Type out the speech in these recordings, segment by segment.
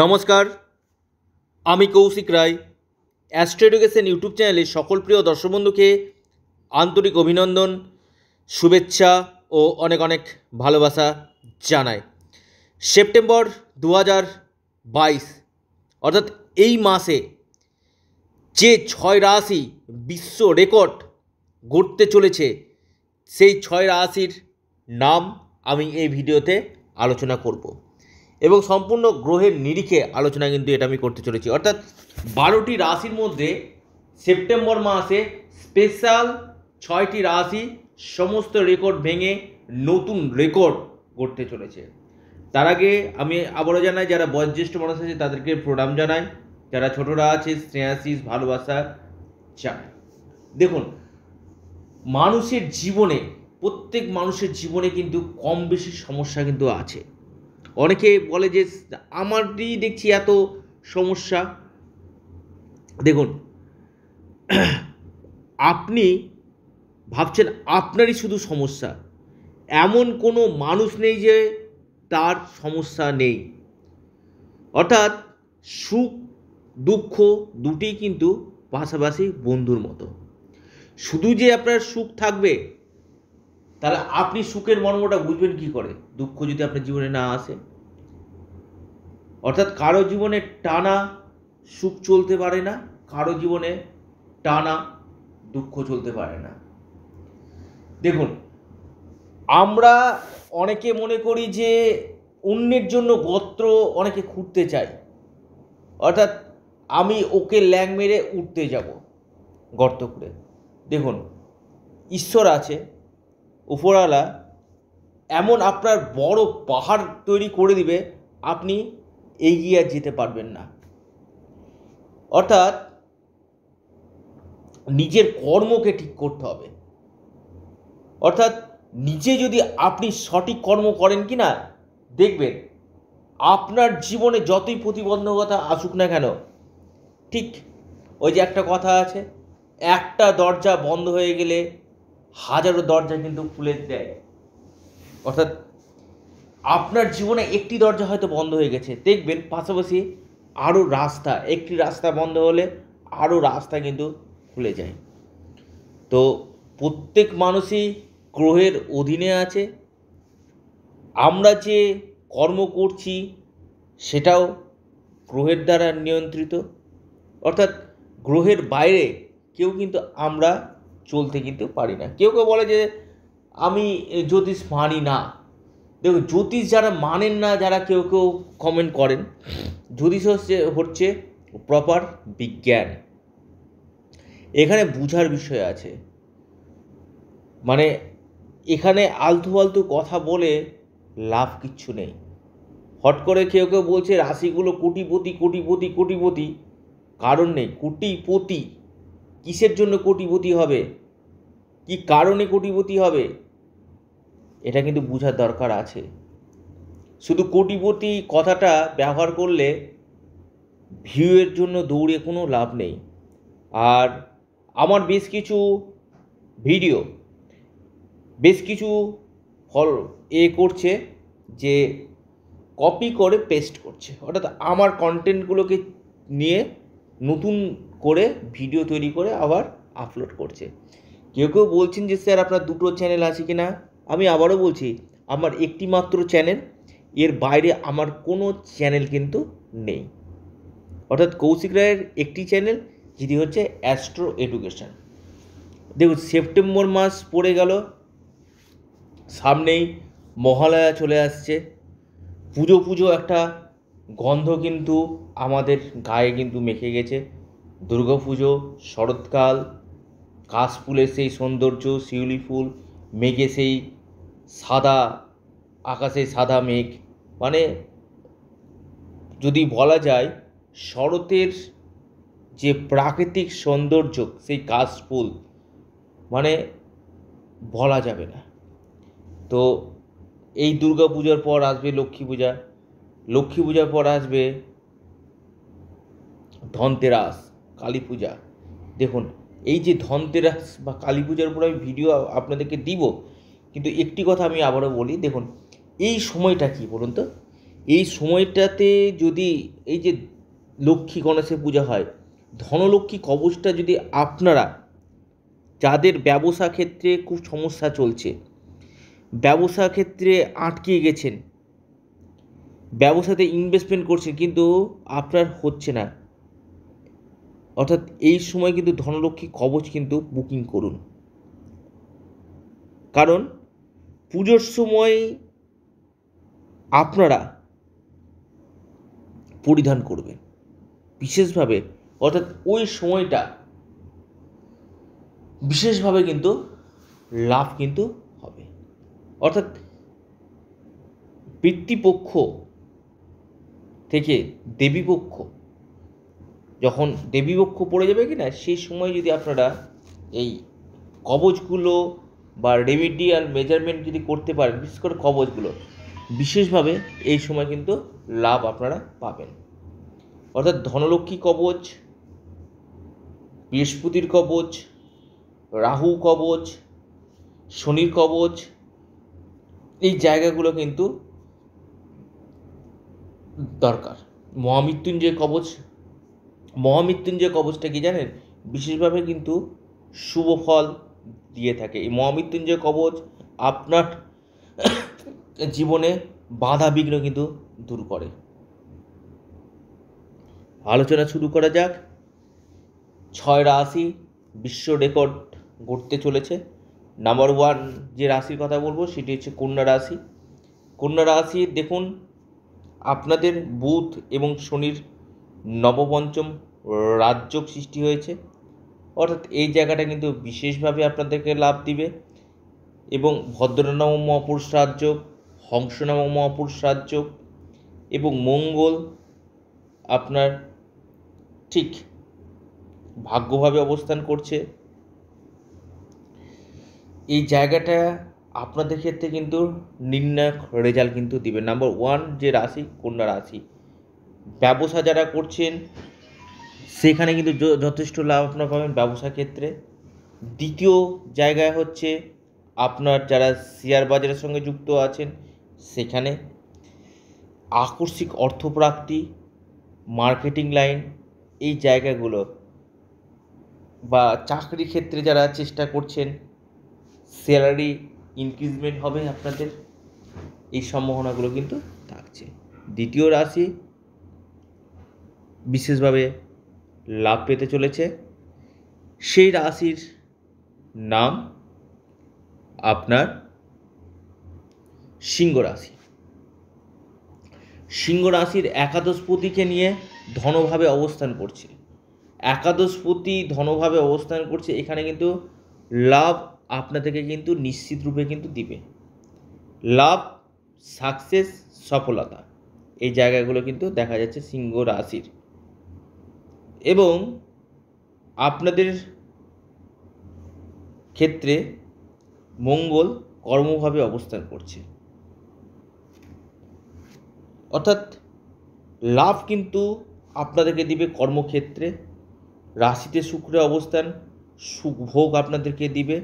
নমস্কার আমি Kaushik Roy astro education YouTube চ্যানেলে সকল প্রিয় দর্শক বন্ধুকে আন্তরিক অভিনন্দন শুভেচ্ছা ও অনেক অনেক ভালোবাসা জানাই সেপ্টেম্বর দু হাজার বাইশ অর্থাৎ এই মাসে যে ছয় রাশি বিশ্ব রেকর্ড গড়তে চলেছে সেই ছয় রাশির নাম আমি এই ভিডিওতে আলোচনা করবো এবং সম্পূর্ণ গ্রহের নিরিখে আলোচনা কিন্তু এটা আমি করতে চলেছি অর্থাৎ বারোটি রাশির মধ্যে সেপ্টেম্বর মাসে স্পেশাল ছয়টি রাশি সমস্ত রেকর্ড ভেঙে নতুন রেকর্ড গড়তে চলেছে তার আগে আমি আবারও জানাই যারা বয়োজ্যেষ্ঠ মানুষ আছে তাদেরকে প্রণাম জানাই যারা ছোটরা আছে স্নেহাশিস ভালোবাসা চায় দেখুন মানুষের জীবনে প্রত্যেক মানুষের জীবনে কিন্তু কম বেশি সমস্যা কিন্তু আছে অনেকে বলে যে আমারই দেখছি এত সমস্যা দেখুন আপনি ভাবছেন আপনারই শুধু সমস্যা এমন কোনো মানুষ নেই যে তার সমস্যা নেই অর্থাৎ সুখ দুঃখ দুটি কিন্তু পাশাপাশি বন্ধুর মতো শুধু যে আপনার সুখ থাকবে তাহলে আপনি সুখের মর্মটা বুঝবেন কি করে দুঃখ যদি আপনার জীবনে না আসে অর্থাৎ কারো জীবনে টানা সুখ চলতে পারে না কারো জীবনে টানা দুঃখ চলতে পারে না দেখুন আমরা অনেকে মনে করি যে অন্যের জন্য গত্র অনেকে খুঁড়তে চাই অর্থাৎ আমি ওকে ল্যাং মেরে উঠতে যাব গর্ত করে দেখুন ঈশ্বর আছে উপরওয়ালা এমন আপনার বড় পাহাড় তৈরি করে দিবে আপনি এগিয়ে আর যেতে পারবেন না অর্থাৎ নিজের কর্মকে ঠিক করতে হবে অর্থাৎ নিজে যদি আপনি সঠিক কর্ম করেন কি না দেখবেন আপনার জীবনে যতই প্রতিবন্ধকতা আসুক না কেন ঠিক ওই যে একটা কথা আছে একটা দরজা বন্ধ হয়ে গেলে হাজারো দরজা কিন্তু খুলে দেয় অর্থাৎ আপনার জীবনে একটি দরজা হয়তো বন্ধ হয়ে গেছে দেখবেন পাশাপাশি আরও রাস্তা একটি রাস্তা বন্ধ হলে আরও রাস্তা কিন্তু খুলে যায় তো প্রত্যেক মানুষই গ্রহের অধীনে আছে আমরা যে কর্ম করছি সেটাও গ্রহের দ্বারা নিয়ন্ত্রিত অর্থাৎ গ্রহের বাইরে কেউ কিন্তু আমরা চলতে কিন্তু পারি না কেউ কেউ বলে যে আমি জ্যোতিষ মানি না দেখো জ্যোতিষ যারা মানেন না যারা কেউ কেউ কমেন্ট করেন জ্যোতিষ হচ্ছে হচ্ছে প্রপার বিজ্ঞান এখানে বুঝার বিষয় আছে মানে এখানে আলতু আলতু কথা বলে লাভ কিচ্ছু নেই হট করে কেউ কেউ বলছে রাশিগুলো কোটিপতি কোটিপতি কোটিপতি কারণ নেই কোটিপতি কিসের জন্য কোটিপতি হবে কি কারণে কোটিপতি হবে এটা কিন্তু বোঝার দরকার আছে শুধু কোটিপতি কথাটা ব্যবহার করলে ভিউয়ের জন্য দৌড়ে কোনো লাভ নেই আর আমার বেশ কিছু ভিডিও বেশ কিছু ফল এ করছে যে কপি করে পেস্ট করছে অর্থাৎ আমার কন্টেন্টগুলোকে নিয়ে নতুন করে ভিডিও তৈরি করে আবার আপলোড করছে কেউ কেউ বলছেন যে স্যার আপনার দুটো চ্যানেল আছে কি না আমি আবারও বলছি আমার একটি মাত্র চ্যানেল এর বাইরে আমার কোনো চ্যানেল কিন্তু নেই অর্থাৎ কৌশিক রায়ের একটি চ্যানেল যেটি হচ্ছে অ্যাস্ট্রো এডুকেশান দেখুন সেপ্টেম্বর মাস পড়ে গেল সামনেই মহালয়া চলে আসছে পুজো পুজো একটা গন্ধ কিন্তু আমাদের গায়ে কিন্তু মেখে গেছে দুর্গা পুজো শরৎকাল কাশ ফুলের সেই সৌন্দর্য শিউলি ফুল মেঘে সেই সাদা আকাশে সাদা মেঘ মানে যদি বলা যায় শরতের যে প্রাকৃতিক সৌন্দর্য সেই কাশ ফুল মানে বলা যাবে না তো এই দুর্গা পর আসবে লক্ষ্মী পূজা লক্ষ্মী পূজার পর আসবে ধনতেরাস কালী পূজা দেখুন এই যে ধনতেরাস বা কালী পূজার উপর আমি ভিডিও আপনাদেরকে দিব কিন্তু একটি কথা আমি আবারও বলি দেখুন এই সময়টা কি বলুন তো এই সময়টাতে যদি এই যে লক্ষ্মী গণেশের পূজা হয় ধনলক্ষ্মী কবচটা যদি আপনারা যাদের ব্যবসা ক্ষেত্রে খুব সমস্যা চলছে ব্যবসা ক্ষেত্রে আটকে গেছেন ব্যবসাতে ইনভেস্টমেন্ট করছেন কিন্তু আপনার হচ্ছে না অর্থাৎ এই সময় কিন্তু ধনলক্ষ্মী কবচ কিন্তু বুকিং করুন কারণ পুজোর সময় আপনারা পরিধান করবেন বিশেষভাবে অর্থাৎ ওই সময়টা বিশেষভাবে কিন্তু লাভ কিন্তু হবে অর্থাৎ পিতৃপক্ষ থেকে দেবীপক্ষ যখন দেবীপক্ষ পড়ে যাবে কি না সেই সময় যদি আপনারা এই কবচগুলো বা রেমিডিয়াল মেজারমেন্ট যদি করতে পারেন বিশেষ করে কবচগুলো বিশেষভাবে এই সময় কিন্তু লাভ আপনারা পাবেন অর্থাৎ ধনলক্ষ্মী কবচ বৃহস্পতির কবচ রাহু কবচ শনির কবচ এই জায়গাগুলো কিন্তু দরকার মহামৃত্যুঞ্জয় কবচ মহামৃত্যুঞ্জয় কবচটা কি জানেন বিশেষভাবে কিন্তু শুভ ফল দিয়ে থাকে এই মহামৃত্যুঞ্জয় কবচ আপনার জীবনে বাধা বিঘ্ন কিন্তু দূর করে আলোচনা শুরু করা যাক ছয় রাশি বিশ্ব রেকর্ড গড়তে চলেছে নাম্বার ওয়ান যে রাশির কথা বলবো সেটি হচ্ছে কন্যা রাশি কন্যা রাশি দেখুন আপনাদের বুধ এবং শনির নবপঞ্চম রাজযোগ সৃষ্টি হয়েছে অর্থাৎ এই জায়গাটা কিন্তু বিশেষভাবে আপনাদেরকে লাভ দিবে এবং ভদ্রনাম মহাপুরুষ রাজযোগ হংসনাম মহাপুরুষ রাজযোগ এবং মঙ্গল আপনার ঠিক ভাগ্যভাবে অবস্থান করছে এই জায়গাটা আপনাদের ক্ষেত্রে কিন্তু নির্ণায়ক রেজাল্ট কিন্তু দিবে নাম্বার ওয়ান যে রাশি কন্যা রাশি ব্যবসা যারা করছেন সেখানে কিন্তু যথেষ্ট লাভ আপনার পাবেন ব্যবসা ক্ষেত্রে দ্বিতীয় জায়গায় হচ্ছে আপনার যারা শেয়ার বাজারের সঙ্গে যুক্ত আছেন সেখানে আকস্মিক অর্থপ্রাপ্তি মার্কেটিং লাইন এই জায়গাগুলো বা চাকরি ক্ষেত্রে যারা চেষ্টা করছেন স্যালারি ইনক্রিজমেন্ট হবে আপনাদের এই সম্ভাবনাগুলো কিন্তু থাকছে দ্বিতীয় রাশি বিশেষভাবে লাভ পেতে চলেছে সেই রাশির নাম আপনার সিংহ রাশি সিংহ রাশির একাদশপতিকে নিয়ে ধনভাবে অবস্থান করছে একাদশপতি ধনভাবে অবস্থান করছে এখানে কিন্তু লাভ আপনাদেরকে কিন্তু নিশ্চিত রূপে কিন্তু দিবে লাভ সাকসেস সফলতা এই জায়গাগুলো কিন্তু দেখা যাচ্ছে সিংহ রাশির এবং আপনাদের ক্ষেত্রে মঙ্গল কর্মভাবে অবস্থান করছে অর্থাৎ লাভ কিন্তু আপনাদেরকে দিবে কর্মক্ষেত্রে রাশিতে শুক্রে অবস্থান সুখভোগ আপনাদেরকে দিবে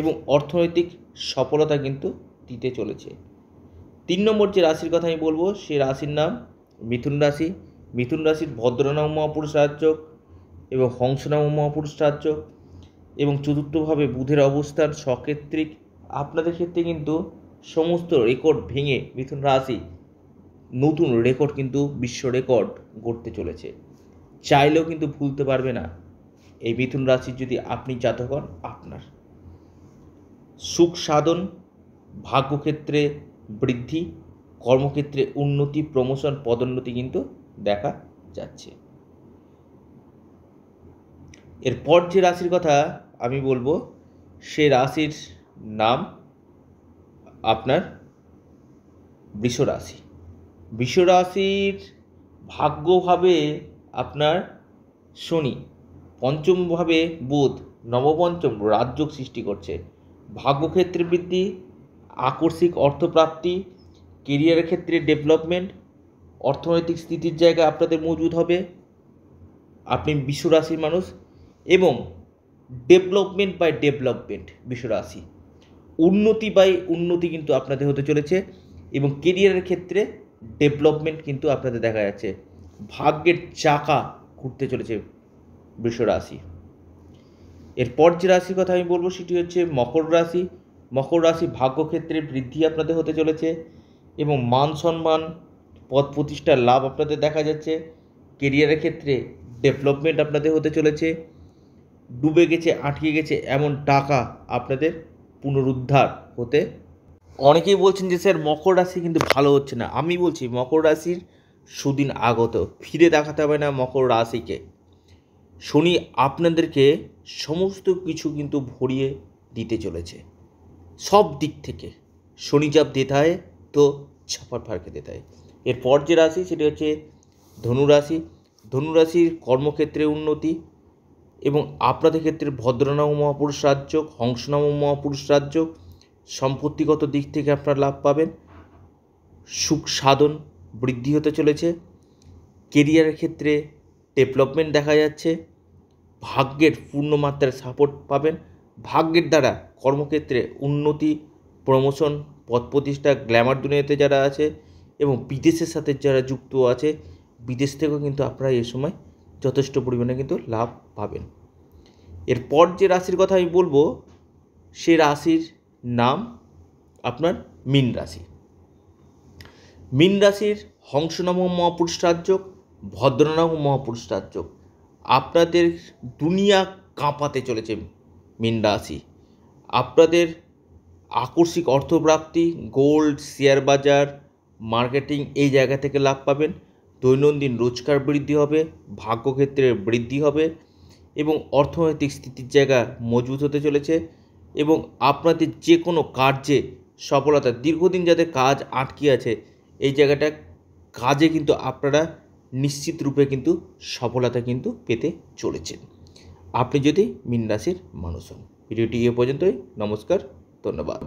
এবং অর্থনৈতিক সফলতা কিন্তু দিতে চলেছে তিন নম্বর যে রাশির কথা আমি বলবো সে রাশির নাম মিথুন রাশি মিথুন রাশির ভদ্রনাম মহাপুরুষ রাজ্য এবং হংসনাম মহাপুরুষ রাজ্য এবং চতুর্থভাবে বুধের অবস্থান সক্ষেত্রিক আপনাদের ক্ষেত্রে কিন্তু সমস্ত রেকর্ড ভেঙে মিথুন রাশি নতুন রেকর্ড কিন্তু বিশ্ব রেকর্ড গড়তে চলেছে চাইলেও কিন্তু ভুলতে পারবে না এই মিথুন রাশির যদি আপনি জাতক হন আপনার সুখ সাধন ভাগ্যক্ষেত্রে বৃদ্ধি কর্মক্ষেত্রে উন্নতি প্রমোশন পদোন্নতি কিন্তু দেখা যাচ্ছে এরপর যে রাশির কথা আমি বলবো সে রাশির নাম আপনার বৃষ রাশি বৃষ রাশির ভাগ্যভাবে আপনার শনি পঞ্চমভাবে বুধ নবপঞ্চম রাজযোগ সৃষ্টি করছে ভাগ্যক্ষেত্রে বৃদ্ধি আকস্মিক অর্থপ্রাপ্তি কেরিয়ারের ক্ষেত্রে ডেভেলপমেন্ট অর্থনৈতিক স্থিতির জায়গা আপনাদের মজুদ হবে আপনি বিশ্বরাশির মানুষ এবং ডেভেলপমেন্ট বাই ডেভেলপমেন্ট বিশ্বরাশি উন্নতি বাই উন্নতি কিন্তু আপনাদের হতে চলেছে এবং কেরিয়ারের ক্ষেত্রে ডেভেলপমেন্ট কিন্তু আপনাদের দেখা যাচ্ছে ভাগ্যের চাকা ঘুরতে চলেছে বিশ্বরাশি এরপর যে রাশির কথা আমি বলবো সেটি হচ্ছে মকর রাশি মকর রাশি ভাগ্যক্ষেত্রে বৃদ্ধি আপনাদের হতে চলেছে এবং মান সম্মান পদ প্রতিষ্ঠার লাভ আপনাদের দেখা যাচ্ছে কেরিয়ারের ক্ষেত্রে ডেভেলপমেন্ট আপনাদের হতে চলেছে ডুবে গেছে আটকে গেছে এমন টাকা আপনাদের পুনরুদ্ধার হতে অনেকেই বলছেন যে স্যার মকর রাশি কিন্তু ভালো হচ্ছে না আমি বলছি মকর রাশির সুদিন আগত ফিরে দেখাতে হবে না মকর রাশিকে শনি আপনাদেরকে সমস্ত কিছু কিন্তু ভরিয়ে দিতে চলেছে সব দিক থেকে শনি যাপ দেতায় তো ছাপার ফারকে দেতায় এরপর যে রাশি সেটি হচ্ছে ধনুরাশি ধনুরাশির কর্মক্ষেত্রে উন্নতি এবং আপনাদের ক্ষেত্রে ভদ্রনাম মহাপুরুষ রাজ্য হংসনাম মহাপুরুষ রাজ্য সম্পত্তিগত দিক থেকে আপনারা লাভ পাবেন সুখ সাধন বৃদ্ধি হতে চলেছে কেরিয়ারের ক্ষেত্রে ডেভেলপমেন্ট দেখা যাচ্ছে ভাগ্যের পূর্ণ মাত্রার সাপোর্ট পাবেন ভাগ্যের দ্বারা কর্মক্ষেত্রে উন্নতি প্রমোশন পদ প্রতিষ্ঠা গ্ল্যামার দুনিয়াতে যারা আছে এবং বিদেশের সাথে যারা যুক্ত আছে বিদেশ থেকেও কিন্তু আপনারা এ সময় যথেষ্ট পরিমাণে কিন্তু লাভ পাবেন এরপর যে রাশির কথা আমি বলবো সে রাশির নাম আপনার মীন রাশি মীন রাশির হংসনাম মহাপুরুষ রাজ্যক ভদ্রনাম মহাপুরুষরাজ্য আপনাদের দুনিয়া কাঁপাতে চলেছে মীন রাশি আপনাদের আকস্মিক অর্থপ্রাপ্তি গোল্ড শেয়ার বাজার মার্কেটিং এই জায়গা থেকে লাভ পাবেন দৈনন্দিন রোজগার বৃদ্ধি হবে ভাগ্যক্ষেত্রের বৃদ্ধি হবে এবং অর্থনৈতিক স্থিতির জায়গা মজবুত হতে চলেছে এবং আপনাদের যে কোনো কার্যে সফলতা দীর্ঘদিন যাদের কাজ আটকে আছে এই জায়গাটা কাজে কিন্তু আপনারা নিশ্চিত রূপে কিন্তু সফলতা কিন্তু পেতে চলেছেন আপনি যদি মিন রাশির মানুষ হন ভিডিওটি এ পর্যন্তই নমস্কার ধন্যবাদ